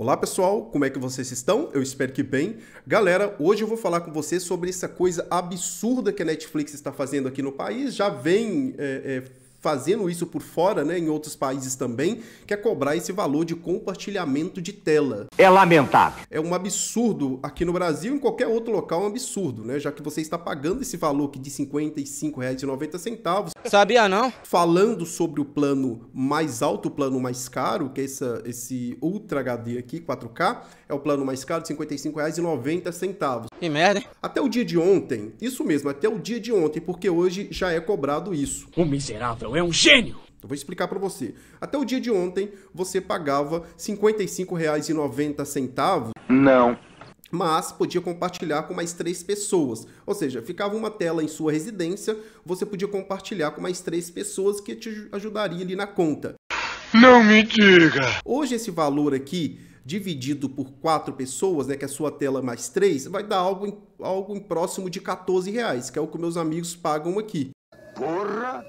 Olá pessoal, como é que vocês estão? Eu espero que bem. Galera, hoje eu vou falar com vocês sobre essa coisa absurda que a Netflix está fazendo aqui no país. Já vem é, é fazendo isso por fora, né, em outros países também, que é cobrar esse valor de compartilhamento de tela. É lamentável. É um absurdo aqui no Brasil, em qualquer outro local é um absurdo, né, já que você está pagando esse valor que de R$ 55,90. Sabia não? Falando sobre o plano mais alto, o plano mais caro, que é essa, esse Ultra HD aqui, 4K, é o plano mais caro, R$ 55,90. Que merda, hein? Até o dia de ontem, isso mesmo, até o dia de ontem, porque hoje já é cobrado isso. O miserável é um gênio! Eu vou explicar para você. Até o dia de ontem, você pagava R$ 55,90. Não. Mas podia compartilhar com mais três pessoas. Ou seja, ficava uma tela em sua residência, você podia compartilhar com mais três pessoas que te ajudaria ali na conta. Não me diga! Hoje esse valor aqui, dividido por quatro pessoas, né, que é a sua tela mais três, vai dar algo em, algo em próximo de 14 reais, que é o que meus amigos pagam aqui. Porra!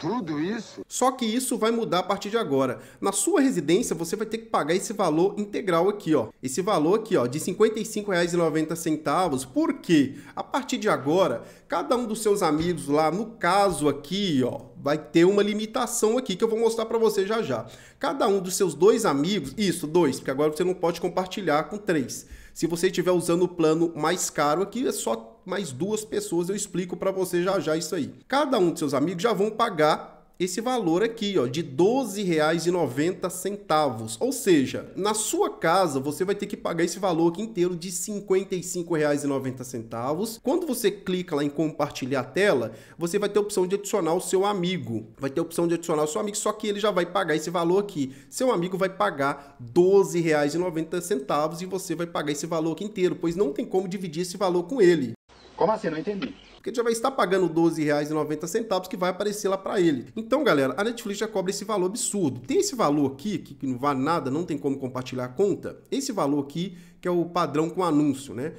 Tudo isso? Só que isso vai mudar a partir de agora. Na sua residência, você vai ter que pagar esse valor integral aqui, ó. Esse valor aqui, ó, de R$ 55,90. Por quê? A partir de agora, cada um dos seus amigos lá, no caso aqui, ó, vai ter uma limitação aqui que eu vou mostrar para você já já. Cada um dos seus dois amigos, isso, dois, porque agora você não pode compartilhar com três se você estiver usando o plano mais caro aqui, é só mais duas pessoas, eu explico para você já já isso aí. Cada um de seus amigos já vão pagar esse valor aqui, ó, de R$12,90. Ou seja, na sua casa você vai ter que pagar esse valor aqui inteiro de R$55,90. Quando você clica lá em compartilhar a tela, você vai ter a opção de adicionar o seu amigo. Vai ter a opção de adicionar o seu amigo, só que ele já vai pagar esse valor aqui. Seu amigo vai pagar R$12,90 e você vai pagar esse valor aqui inteiro, pois não tem como dividir esse valor com ele. Como assim? Não entendi porque ele já vai estar pagando R$12,90 que vai aparecer lá para ele. Então, galera, a Netflix já cobra esse valor absurdo. Tem esse valor aqui, que não vale nada, não tem como compartilhar a conta, esse valor aqui, que é o padrão com anúncio, né?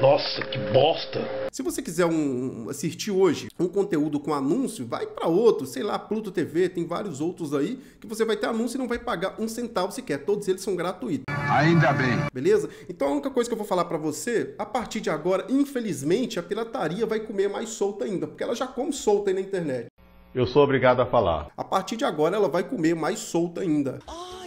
Nossa, que bosta! Se você quiser um, assistir hoje um conteúdo com anúncio, vai para outro, sei lá, Pluto TV, tem vários outros aí que você vai ter anúncio e não vai pagar um centavo sequer. Todos eles são gratuitos. Ainda bem. Beleza? Então a única coisa que eu vou falar para você, a partir de agora, infelizmente, a pirataria vai comer mais solta ainda, porque ela já come solta aí na internet. Eu sou obrigado a falar. A partir de agora, ela vai comer mais solta ainda. Oh!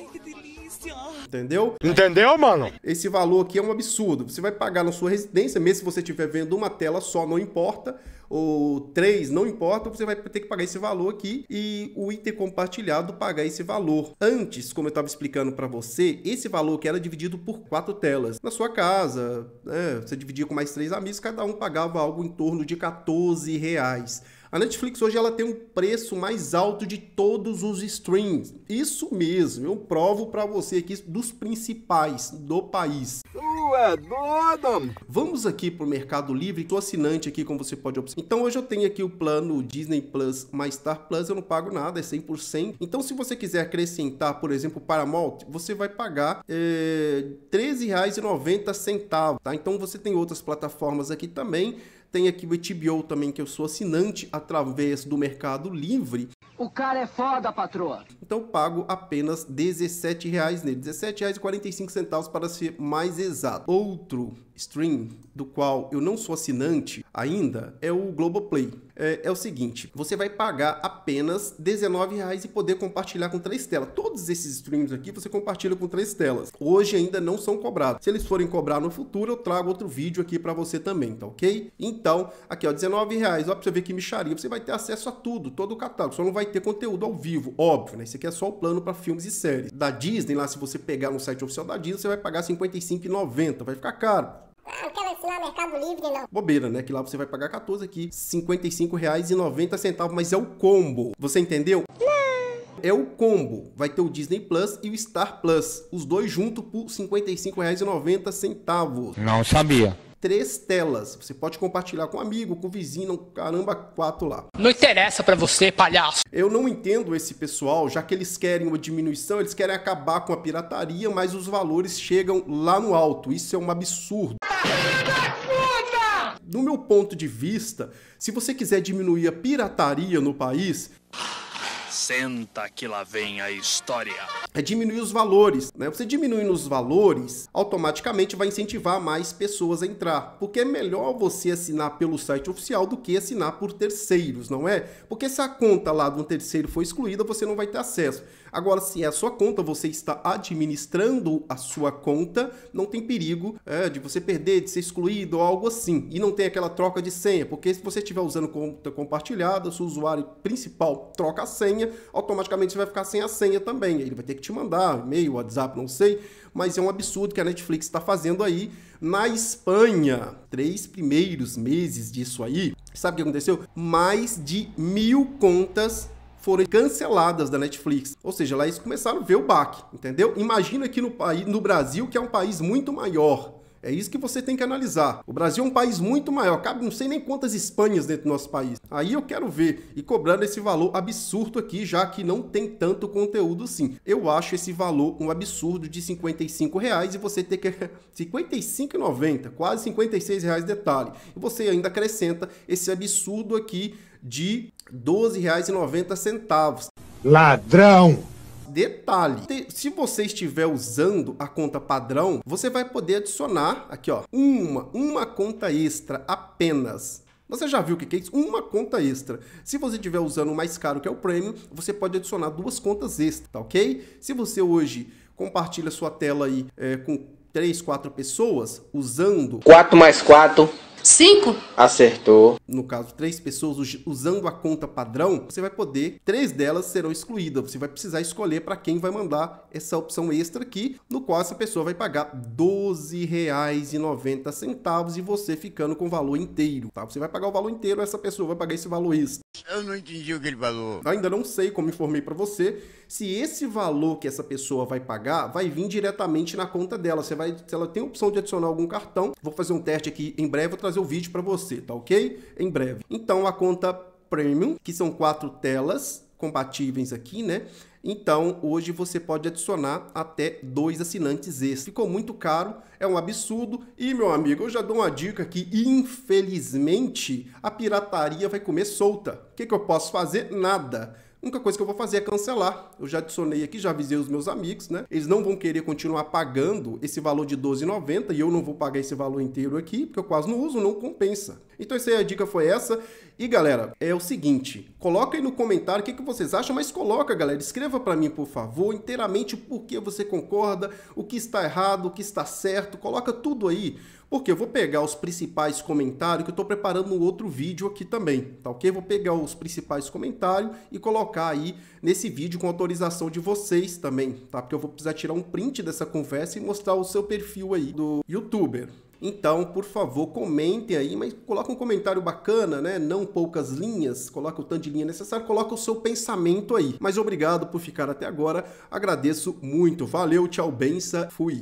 entendeu? Entendeu, mano? Esse valor aqui é um absurdo. Você vai pagar na sua residência, mesmo se você estiver vendo uma tela só, não importa, ou três, não importa, você vai ter que pagar esse valor aqui e o item compartilhado pagar esse valor. Antes, como eu estava explicando para você, esse valor que era dividido por quatro telas. Na sua casa, né, você dividia com mais três amigos, cada um pagava algo em torno de 14 reais. A Netflix hoje ela tem o preço mais alto de todos os streams. Isso mesmo, eu provo para você aqui dos principais do país. Ué, doido. Vamos aqui pro Mercado Livre, tô assinante aqui, como você pode observar. Então hoje eu tenho aqui o plano Disney Plus mais Star Plus, eu não pago nada, é 100%. Então se você quiser acrescentar, por exemplo, Paramount, você vai pagar é, R$13,90, tá? Então você tem outras plataformas aqui também, tem aqui o HBO também, que eu sou assinante através do Mercado Livre. O cara é foda, patroa então pago apenas R$ nele, R$17,45 para ser mais exato. Outro stream do qual eu não sou assinante ainda é o Globoplay. É, é o seguinte, você vai pagar apenas R$19,00 e poder compartilhar com três telas. Todos esses streams aqui você compartilha com três telas. Hoje ainda não são cobrados. Se eles forem cobrar no futuro, eu trago outro vídeo aqui para você também, tá ok? Então, aqui ó, R$19,00, ó, pra você ver que micharia. Você vai ter acesso a tudo, todo o catálogo. Só não vai ter conteúdo ao vivo, óbvio, né? Isso aqui é só o plano para filmes e séries. Da Disney, lá se você pegar no site oficial da Disney, você vai pagar R$55,90. 55,90, vai ficar caro. Eu ah, quero assinar Mercado Livre, não. Bobeira, né? Que lá você vai pagar 14 aqui, R$55,90, mas é o combo. Você entendeu? Não é o combo. Vai ter o Disney Plus e o Star Plus. Os dois juntos por R$55,90. Não sabia três telas. Você pode compartilhar com um amigo, com vizinho, caramba, quatro lá. Não interessa para você, palhaço. Eu não entendo esse pessoal, já que eles querem uma diminuição, eles querem acabar com a pirataria, mas os valores chegam lá no alto. Isso é um absurdo. No meu ponto de vista, se você quiser diminuir a pirataria no país, Senta que lá vem a história. É diminuir os valores, né? Você diminui os valores, automaticamente vai incentivar mais pessoas a entrar, porque é melhor você assinar pelo site oficial do que assinar por terceiros, não é? Porque se a conta lá de um terceiro for excluída, você não vai ter acesso. Agora, se é a sua conta, você está administrando a sua conta, não tem perigo é, de você perder, de ser excluído ou algo assim. E não tem aquela troca de senha, porque se você estiver usando conta compartilhada, seu usuário principal troca a senha, senha, automaticamente você vai ficar sem a senha também. Ele vai ter que te mandar e-mail, WhatsApp, não sei, mas é um absurdo que a Netflix está fazendo aí na Espanha. Três primeiros meses disso aí, sabe o que aconteceu? Mais de mil contas foram canceladas da Netflix. Ou seja, lá eles começaram a ver o baque, entendeu? Imagina aqui no, país, no Brasil, que é um país muito maior é isso que você tem que analisar. O Brasil é um país muito maior, cabe não sei nem quantas Espanhas dentro do nosso país. Aí eu quero ver e cobrando esse valor absurdo aqui, já que não tem tanto conteúdo sim. Eu acho esse valor um absurdo de 55 reais e você ter que 55,90, quase 56 reais detalhe. E você ainda acrescenta esse absurdo aqui de R$ 12,90. Ladrão! Detalhe, se você estiver usando a conta padrão, você vai poder adicionar aqui, ó, uma, uma conta extra apenas. Você já viu o que é isso? Uma conta extra. Se você estiver usando o mais caro, que é o Premium, você pode adicionar duas contas extra tá ok? Se você hoje compartilha sua tela aí é, com três, quatro pessoas usando. quatro mais quatro cinco Acertou. No caso, três pessoas usando a conta padrão, você vai poder, três delas serão excluídas. Você vai precisar escolher para quem vai mandar essa opção extra aqui, no qual essa pessoa vai pagar R$12,90 e você ficando com o valor inteiro, tá? Você vai pagar o valor inteiro, essa pessoa vai pagar esse valor extra. Eu não entendi o que ele falou. Ainda não sei, como informei para você, se esse valor que essa pessoa vai pagar vai vir diretamente na conta dela. Você vai vai, se ela tem a opção de adicionar algum cartão, vou fazer um teste aqui em breve, vou trazer o vídeo para você, tá ok? Em breve. Então a conta Premium, que são quatro telas compatíveis aqui, né? Então, hoje você pode adicionar até dois assinantes extras. Ficou muito caro, é um absurdo. E, meu amigo, eu já dou uma dica que, infelizmente, a pirataria vai comer solta. O que, que eu posso fazer? Nada. A única coisa que eu vou fazer é cancelar. Eu já adicionei aqui, já avisei os meus amigos, né? Eles não vão querer continuar pagando esse valor de 12,90 e eu não vou pagar esse valor inteiro aqui, porque eu quase não uso, não compensa. Então essa aí, é a dica foi essa. E galera, é o seguinte, coloca aí no comentário o que, que vocês acham, mas coloca, galera, escreva para mim, por favor, inteiramente por que você concorda, o que está errado, o que está certo, coloca tudo aí porque eu vou pegar os principais comentários que eu estou preparando um outro vídeo aqui também, tá ok? Vou pegar os principais comentários e colocar aí nesse vídeo com autorização de vocês também, tá? Porque eu vou precisar tirar um print dessa conversa e mostrar o seu perfil aí do youtuber, então, por favor, comentem aí, mas coloca um comentário bacana, né? Não poucas linhas, coloca o tanto de linha necessário, coloca o seu pensamento aí. Mas obrigado por ficar até agora, agradeço muito, valeu, tchau, benção, fui!